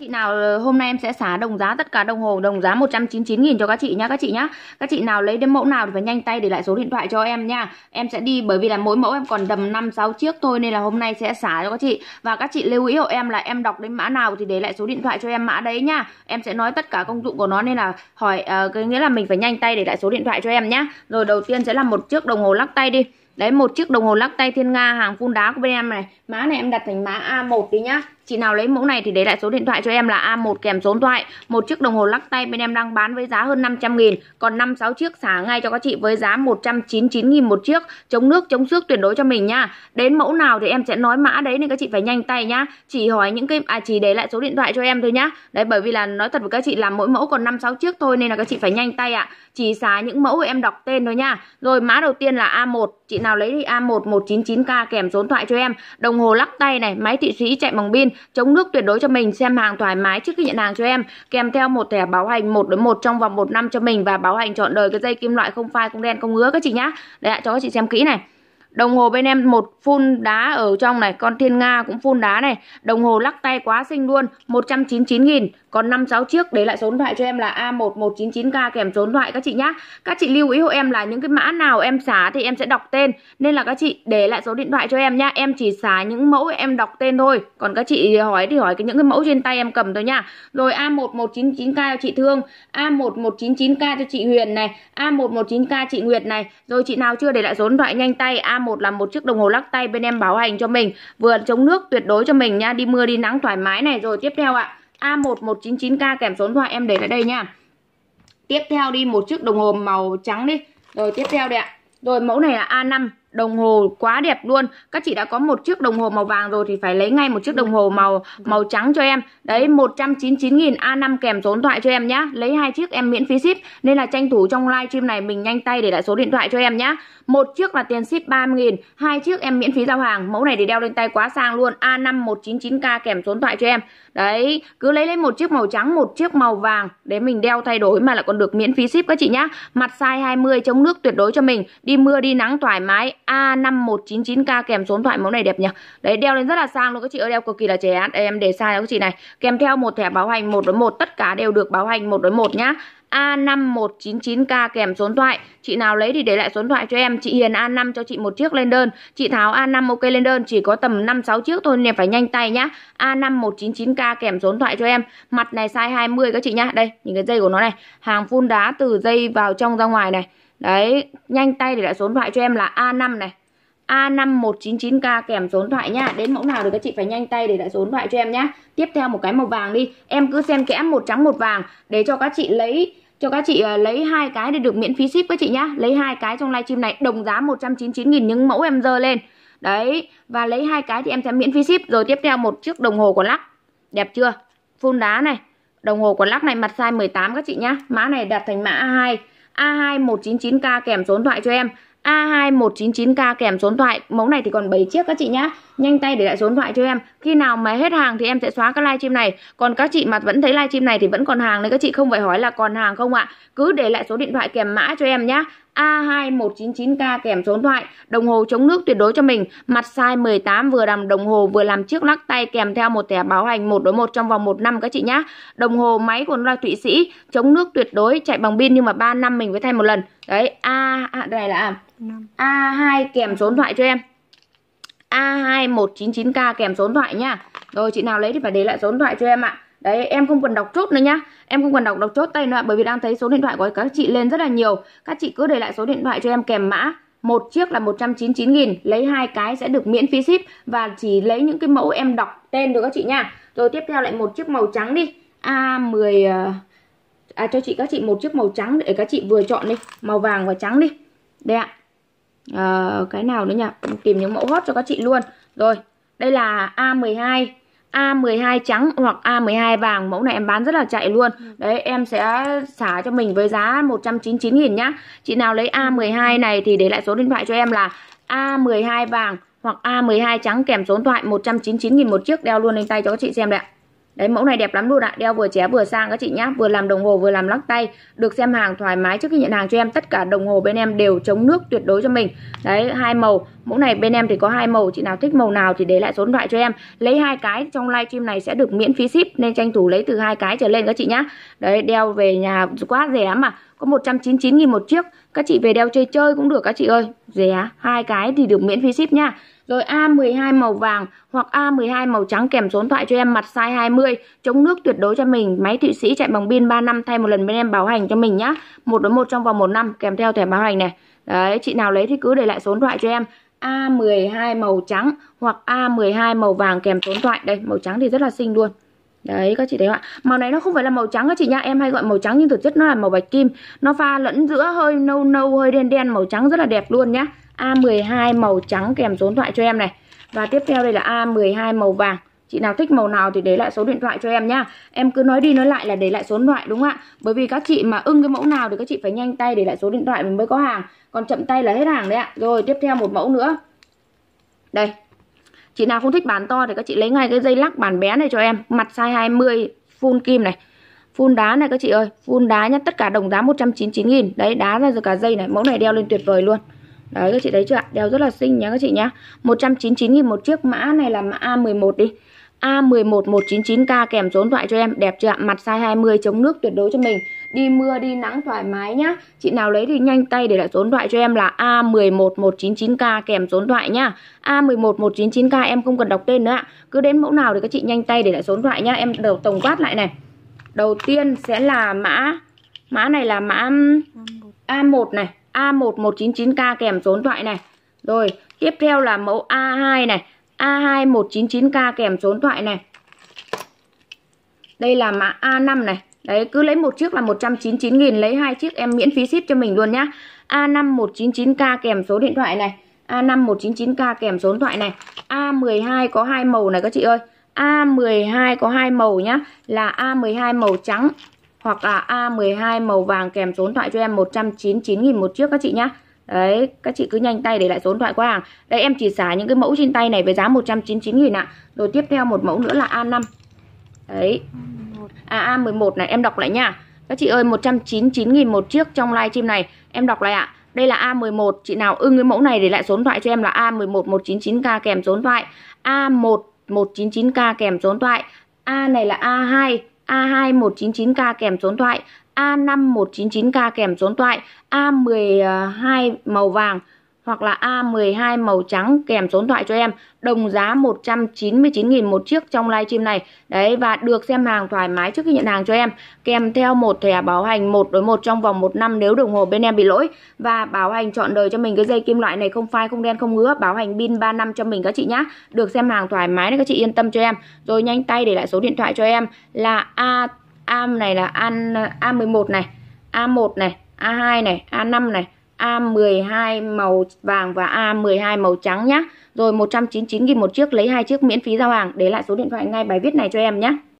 chị nào ờ, hôm nay em sẽ xả đồng giá tất cả đồng hồ đồng giá 199.000 cho các chị nhá các chị nhá các chị nào lấy đến mẫu nào thì phải nhanh tay để lại số điện thoại cho em nha em sẽ đi bởi vì là mỗi mẫu em còn đầm 5-6 chiếc thôi nên là hôm nay sẽ xả cho các chị và các chị lưu ý hộ em là em đọc đến mã nào thì để lại số điện thoại cho em mã đấy nhá. em sẽ nói tất cả công dụng của nó nên là hỏi uh, cái nghĩa là mình phải nhanh tay để lại số điện thoại cho em nhá rồi đầu tiên sẽ là một chiếc đồng hồ lắc tay đi đấy một chiếc đồng hồ lắc tay thiên nga hàng phun đá của bên em này mã này em đặt thành mã A1 đi nhá Chị nào lấy mẫu này thì để lại số điện thoại cho em là A1 kèm số điện thoại. Một chiếc đồng hồ lắc tay bên em đang bán với giá hơn 500 nghìn, còn 5 6 chiếc xả ngay cho các chị với giá 199 nghìn một chiếc, chống nước chống xước tuyệt đối cho mình nha. Đến mẫu nào thì em sẽ nói mã đấy nên các chị phải nhanh tay nhá. Chỉ hỏi những cái à chỉ để lại số điện thoại cho em thôi nhá. Đấy bởi vì là nói thật với các chị là mỗi mẫu còn 5 6 chiếc thôi nên là các chị phải nhanh tay ạ. Chỉ xả những mẫu em đọc tên thôi nha. Rồi mã đầu tiên là A1, chị nào lấy thì A1 199k kèm số điện thoại cho em. Đồng hồ lắc tay này, máy thị sĩ chạy bằng pin chống nước tuyệt đối cho mình, xem hàng thoải mái trước khi nhận hàng cho em, kèm theo một thẻ bảo hành một đối một trong vòng 1 năm cho mình và bảo hành trọn đời cái dây kim loại không phai không đen không ngứa các chị nhá. để cho các chị xem kỹ này. Đồng hồ bên em một phun đá ở trong này, con thiên nga cũng phun đá này. Đồng hồ lắc tay quá xinh luôn, 199 000 còn 5 6 chiếc để lại số điện thoại cho em là A1199K kèm số điện thoại các chị nhá. Các chị lưu ý hộ em là những cái mã nào em xả thì em sẽ đọc tên nên là các chị để lại số điện thoại cho em nhá. Em chỉ xả những mẫu em đọc tên thôi. Còn các chị hỏi thì hỏi cái những cái mẫu trên tay em cầm thôi nhá. Rồi A1199K cho chị Thương, A1199K cho chị Huyền này, A1199K chị Nguyệt này. Rồi chị nào chưa để lại số điện thoại nhanh tay a một là một chiếc đồng hồ lắc tay bên em bảo hành cho mình Vừa chống nước tuyệt đối cho mình nha Đi mưa đi nắng thoải mái này Rồi tiếp theo ạ a một một chín chín k kèm số điện thoại em để lại đây nha Tiếp theo đi một chiếc đồng hồ màu trắng đi Rồi tiếp theo đây ạ Rồi mẫu này là A5 đồng hồ quá đẹp luôn các chị đã có một chiếc đồng hồ màu vàng rồi thì phải lấy ngay một chiếc đồng hồ màu màu trắng cho em đấy 199 nghìn A5 kèm số điện thoại cho em nhá lấy hai chiếc em miễn phí ship nên là tranh thủ trong live stream này mình nhanh tay để lại số điện thoại cho em nhá một chiếc là tiền ship 30 nghìn hai chiếc em miễn phí giao hàng mẫu này thì đeo lên tay quá sang luôn A5 199k kèm số điện thoại cho em đấy cứ lấy lấy một chiếc màu trắng một chiếc màu vàng để mình đeo thay đổi mà lại còn được miễn phí ship các chị nhá mặt size 20 chống nước tuyệt đối cho mình đi mưa đi nắng thoải mái A5199K kèm số điện thoại mẫu này đẹp nhỉ. Đấy đeo lên rất là sang luôn các chị ơi, đeo cực kỳ là trẻ Đây em để sai cho các chị này. Kèm theo một thẻ bảo hành 1 đối 1, tất cả đều được bảo hành 1 đối 1 nhá. A5199K kèm số điện thoại Chị nào lấy thì để lại số điện thoại cho em Chị Hiền A5 cho chị một chiếc lên đơn Chị Tháo A5 ok lên đơn Chỉ có tầm 5-6 chiếc thôi nên phải nhanh tay nhá A5199K kèm số điện thoại cho em Mặt này size 20 các chị nhá Đây những cái dây của nó này Hàng phun đá từ dây vào trong ra ngoài này Đấy, nhanh tay để lại số điện thoại cho em là A5 này A5199K kèm số điện thoại nhá Đến mẫu nào thì các chị phải nhanh tay để lại số điện thoại cho em nhá Tiếp theo một cái màu vàng đi Em cứ xem kẽ một trắng một vàng Để cho các chị lấy cho các chị ờ, lấy hai cái để được miễn phí ship các chị nhá Lấy hai cái trong livestream này đồng giá 199 000 những mẫu em dơ lên Đấy và lấy hai cái thì em sẽ miễn phí ship Rồi tiếp theo một chiếc đồng hồ của lắc Đẹp chưa Phun đá này Đồng hồ của lắc này mặt size 18 các chị nhá Mã này đặt thành mã 2 A2199K kèm số điện thoại cho em A2199K kèm số điện thoại. Mẫu này thì còn 7 chiếc các chị nhá. Nhanh tay để lại số điện thoại cho em. Khi nào mà hết hàng thì em sẽ xóa cái livestream này. Còn các chị mà vẫn thấy livestream này thì vẫn còn hàng nên các chị không phải hỏi là còn hàng không ạ. Cứ để lại số điện thoại kèm mã cho em nhá. A2199K kèm số điện thoại, đồng hồ chống nước tuyệt đối cho mình, mặt size 18 vừa làm đồng hồ vừa làm chiếc lắc tay kèm theo một thẻ bảo hành 1 đối 1 trong vòng 1 năm các chị nhá. Đồng hồ máy của nó là Thụy Sĩ, chống nước tuyệt đối, chạy bằng pin nhưng mà 3 năm mình mới thay một lần. Đấy, A à, à, đây là A2 kèm số điện thoại cho em. A2199K kèm số điện thoại nha. Rồi chị nào lấy thì phải để lại số điện thoại cho em ạ. Đấy, em không cần đọc chốt nữa nhá. Em không cần đọc đọc chốt tay nữa bởi vì đang thấy số điện thoại của các chị lên rất là nhiều. Các chị cứ để lại số điện thoại cho em kèm mã. Một chiếc là 199 000 lấy hai cái sẽ được miễn phí ship và chỉ lấy những cái mẫu em đọc tên được các chị nha. Rồi tiếp theo lại một chiếc màu trắng đi. A10 ờ, à cho chị các chị một chiếc màu trắng để các chị vừa chọn đi, màu vàng và trắng đi. Đây ạ uh, cái nào nữa nhỉ tìm những mẫu hot cho các chị luôn rồi đây là A12 A12 trắng hoặc A12 vàng Mẫu này em bán rất là chạy luôn ừ. Đấy em sẽ xả cho mình với giá 199 nghìn nhá Chị nào lấy A12 này thì để lại số điện thoại cho em là A12 vàng hoặc A12 trắng kèm số điện thoại 199 nghìn một chiếc Đeo luôn lên tay cho các chị xem đấy ạ Đấy mẫu này đẹp lắm luôn ạ, đeo vừa ché vừa sang các chị nhá, vừa làm đồng hồ vừa làm lắc tay, được xem hàng thoải mái trước khi nhận hàng cho em. Tất cả đồng hồ bên em đều chống nước tuyệt đối cho mình. Đấy, hai màu, mẫu này bên em thì có hai màu, chị nào thích màu nào thì để lại số điện thoại cho em. Lấy hai cái trong livestream này sẽ được miễn phí ship nên tranh thủ lấy từ hai cái trở lên các chị nhá. Đấy, đeo về nhà quá rẻ mà có 199.000 một chiếc các chị về đeo chơi chơi cũng được các chị ơi rẻ hai cái thì được miễn phí ship nha rồi A12 màu vàng hoặc A12 màu trắng kèm số điện thoại cho em mặt size 20 chống nước tuyệt đối cho mình máy Thụy Sĩ chạy bằng pin 3 năm thay một lần bên em bảo hành cho mình nhá một đối một trong vòng một năm kèm theo thẻ bảo hành này đấy chị nào lấy thì cứ để lại số điện thoại cho em A12 màu trắng hoặc A12 màu vàng kèm số điện thoại đây màu trắng thì rất là xinh luôn Đấy các chị thấy không ạ Màu này nó không phải là màu trắng các chị nha Em hay gọi màu trắng nhưng thực chất nó là màu bạch kim Nó pha lẫn giữa hơi nâu nâu hơi đen đen Màu trắng rất là đẹp luôn nhá A12 màu trắng kèm số điện thoại cho em này Và tiếp theo đây là A12 màu vàng Chị nào thích màu nào thì để lại số điện thoại cho em nhá Em cứ nói đi nói lại là để lại số điện thoại đúng không ạ Bởi vì các chị mà ưng cái mẫu nào thì các chị phải nhanh tay để lại số điện thoại mình mới có hàng Còn chậm tay là hết hàng đấy ạ Rồi tiếp theo một mẫu nữa Đây chị nào không thích bàn to thì các chị lấy ngay cái dây lắc bàn bé này cho em mặt size 20 full kim này Phun đá này các chị ơi, phun đá nhá, tất cả đồng giá 199 nghìn Đấy, đá ra rồi cả dây này, mẫu này đeo lên tuyệt vời luôn. Đấy các chị thấy chưa ạ? Đeo rất là xinh nhá các chị nhá. 199 nghìn một chiếc mã này là mã A11 đi. A11199K kèm số thoại cho em đẹp chưa ạ? Mặt size 20 chống nước tuyệt đối cho mình. Đi mưa đi nắng thoải mái nhá. Chị nào lấy thì nhanh tay để lại số thoại cho em là A11199K kèm số thoại nhá. A11199K em không cần đọc tên nữa ạ. Cứ đến mẫu nào thì các chị nhanh tay để lại số thoại nhá. Em đầu tổng quát lại này. Đầu tiên sẽ là mã mã này là mã A1 này, A1199K kèm số thoại này. Rồi, tiếp theo là mẫu A2 này A2199K kèm số điện thoại này. Đây là mã A5 này. Đấy, cứ lấy một chiếc là 199 nghìn lấy hai chiếc em miễn phí ship cho mình luôn nhá. A5199K kèm số điện thoại này. A5199K kèm số điện thoại này. A12 có hai màu này các chị ơi. A12 có hai màu nhá, là A12 màu trắng hoặc là A12 màu vàng kèm số điện thoại cho em 199 000 một chiếc các chị nhá. Đấy, các chị cứ nhanh tay để lại số điện thoại của hàng. Đây em chỉ xả những cái mẫu trên tay này với giá 199 000 ạ. Rồi tiếp theo một mẫu nữa là A5. Đấy. À A11 này em đọc lại nha. Các chị ơi 199 000 một chiếc trong live stream này. Em đọc lại ạ. Đây là A11, chị nào ưng cái mẫu này để lại số điện thoại cho em là A11199K kèm số điện thoại, A1199K kèm số điện thoại. A này là A2 A2199K kèm số thoại, A5199K kèm số thoại, A12 màu vàng hoặc là A12 màu trắng kèm số điện thoại cho em đồng giá 199.000 một chiếc trong livestream này đấy và được xem hàng thoải mái trước khi nhận hàng cho em kèm theo một thẻ bảo hành một đối một trong vòng một năm nếu đồng hồ bên em bị lỗi và bảo hành trọn đời cho mình cái dây kim loại này không phai không đen không ngứa bảo hành pin 3 năm cho mình các chị nhá được xem hàng thoải mái đấy các chị yên tâm cho em rồi nhanh tay để lại số điện thoại cho em là A am này là A, A11 này A1 này A2 này A5 này A12 màu vàng và A12 màu trắng nhé. Rồi 199 000 một chiếc lấy hai chiếc miễn phí giao hàng. Để lại số điện thoại ngay bài viết này cho em nhé.